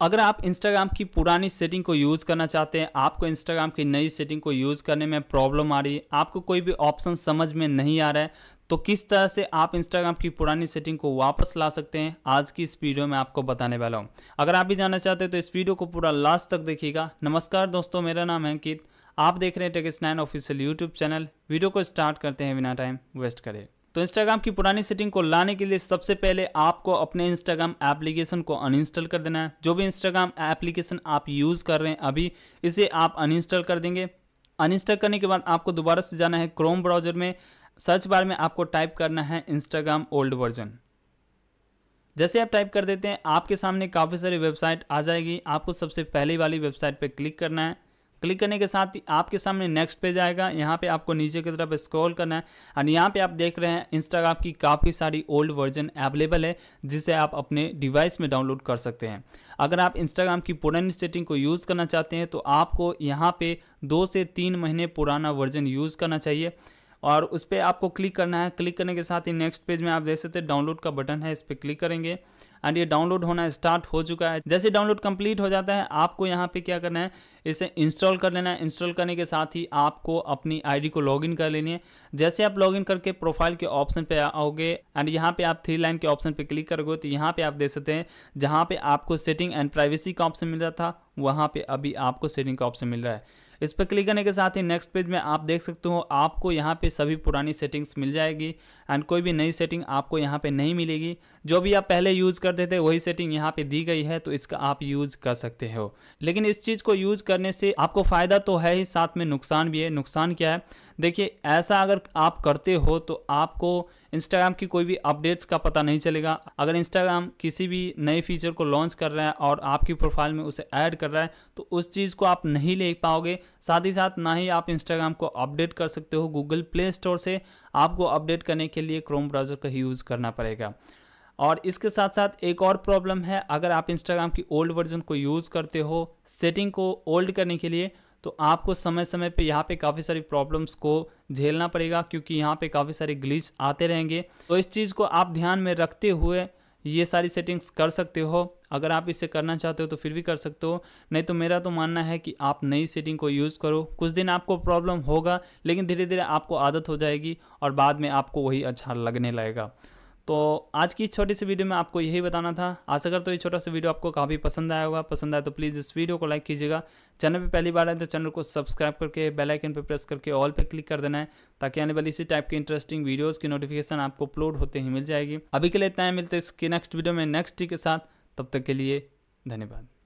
अगर आप इंस्टाग्राम की पुरानी सेटिंग को यूज़ करना चाहते हैं आपको इंस्टाग्राम की नई सेटिंग को यूज़ करने में प्रॉब्लम आ रही है आपको कोई भी ऑप्शन समझ में नहीं आ रहा है तो किस तरह से आप इंस्टाग्राम की पुरानी सेटिंग को वापस ला सकते हैं आज की इस वीडियो में आपको बताने वाला हूँ अगर आप भी जानना चाहते हैं तो इस वीडियो को पूरा लास्ट तक देखिएगा नमस्कार दोस्तों मेरा नाम है अंकित आप देख रहे हैं techs nine official YouTube channel video को स्टार्ट करते हैं बिना टाइम वेस्ट करें तो इंस्टाग्राम की पुरानी सेटिंग को लाने के लिए सबसे पहले आपको अपने इंस्टाग्राम एप्लीकेशन को अनइंस्टॉल कर देना है जो भी इंस्टाग्राम एप्लीकेशन आप यूज़ कर रहे हैं अभी इसे आप अनइंस्टॉल कर देंगे अनइंस्टॉल करने के बाद आपको दोबारा से जाना है क्रोम ब्राउजर में सर्च बार में आपको टाइप करना है इंस्टाग्राम ओल्ड वर्जन जैसे आप टाइप कर देते हैं आपके सामने काफ़ी सारी वेबसाइट आ जाएगी आपको सबसे पहली वाली वेबसाइट पर क्लिक करना है क्लिक करने के साथ ही आपके सामने नेक्स्ट पेज आएगा यहाँ पे आपको नीचे की तरफ स्क्रॉल करना है एंड यहाँ पे आप देख रहे हैं इंस्टाग्राम की काफ़ी सारी ओल्ड वर्जन अवेलेबल है जिसे आप अपने डिवाइस में डाउनलोड कर सकते हैं अगर आप इंस्टाग्राम की पुरानी सेटिंग को यूज़ करना चाहते हैं तो आपको यहाँ पे दो से तीन महीने पुराना वर्जन यूज़ करना चाहिए और उस पर आपको क्लिक करना है क्लिक करने के साथ ही नेक्स्ट पेज में आप देख सकते हैं डाउनलोड का बटन है इस पर क्लिक करेंगे एंड ये डाउनलोड होना स्टार्ट हो चुका है जैसे डाउनलोड कंप्लीट हो जाता है आपको यहाँ पे क्या करना है इसे इंस्टॉल कर लेना है इंस्टॉल करने के साथ ही आपको अपनी आईडी को लॉगिन कर लेनी है जैसे आप लॉगिन करके प्रोफाइल के ऑप्शन पे आओगे एंड यहाँ पे आप थ्री लाइन के ऑप्शन पे क्लिक करोगे तो यहाँ पे आप देख सकते हैं जहाँ पे आपको सेटिंग एंड प्राइवेसी का ऑप्शन मिल रहा था वहाँ पे अभी आपको सेटिंग का ऑप्शन मिल रहा है इस पर क्लिक करने के साथ ही नेक्स्ट पेज में आप देख सकते हो आपको यहाँ पे सभी पुरानी सेटिंग्स मिल जाएगी एंड कोई भी नई सेटिंग आपको यहाँ पे नहीं मिलेगी जो भी आप पहले यूज़ करते थे वही सेटिंग यहाँ पे दी गई है तो इसका आप यूज़ कर सकते हो लेकिन इस चीज़ को यूज़ करने से आपको फ़ायदा तो है ही साथ में नुकसान भी है नुकसान क्या है देखिए ऐसा अगर आप करते हो तो आपको इंस्टाग्राम की कोई भी अपडेट्स का पता नहीं चलेगा अगर इंस्टाग्राम किसी भी नए फीचर को लॉन्च कर रहा है और आपकी प्रोफाइल में उसे ऐड कर रहा है तो उस चीज़ को आप नहीं ले पाओगे साथ ही साथ ना ही आप इंस्टाग्राम को अपडेट कर सकते हो गूगल प्ले स्टोर से आपको अपडेट करने के लिए क्रोम ब्राउज़र का यूज़ करना पड़ेगा और इसके साथ साथ एक और प्रॉब्लम है अगर आप इंस्टाग्राम की ओल्ड वर्जन को यूज़ करते हो सेटिंग को ओल्ड करने के लिए तो आपको समय समय पे यहाँ पे काफ़ी सारी प्रॉब्लम्स को झेलना पड़ेगा क्योंकि यहाँ पे काफ़ी सारे ग्लिच आते रहेंगे तो इस चीज़ को आप ध्यान में रखते हुए ये सारी सेटिंग्स कर सकते हो अगर आप इसे करना चाहते हो तो फिर भी कर सकते हो नहीं तो मेरा तो मानना है कि आप नई सेटिंग को यूज़ करो कुछ दिन आपको प्रॉब्लम होगा लेकिन धीरे धीरे आपको आदत हो जाएगी और बाद में आपको वही अच्छा लगने लगेगा तो आज की छोटी सी वीडियो में आपको यही बताना था आशा करता तो ये छोटा सा वीडियो आपको काफ़ी पसंद आया होगा पसंद आया तो प्लीज़ इस वीडियो को लाइक कीजिएगा चैनल पे पहली बार आए तो चैनल को सब्सक्राइब करके बेल आइकन पर प्रेस करके ऑल पे क्लिक कर देना है ताकि आने वाली इसी टाइप की इंटरेस्टिंग वीडियोज़ की नोटिफिकेशन आपको अपलोड होते ही मिल जाएगी अभी के लिए इतना है मिलते इसके नेक्स्ट वीडियो में नेक्स्ट डी के साथ तब तक के लिए धन्यवाद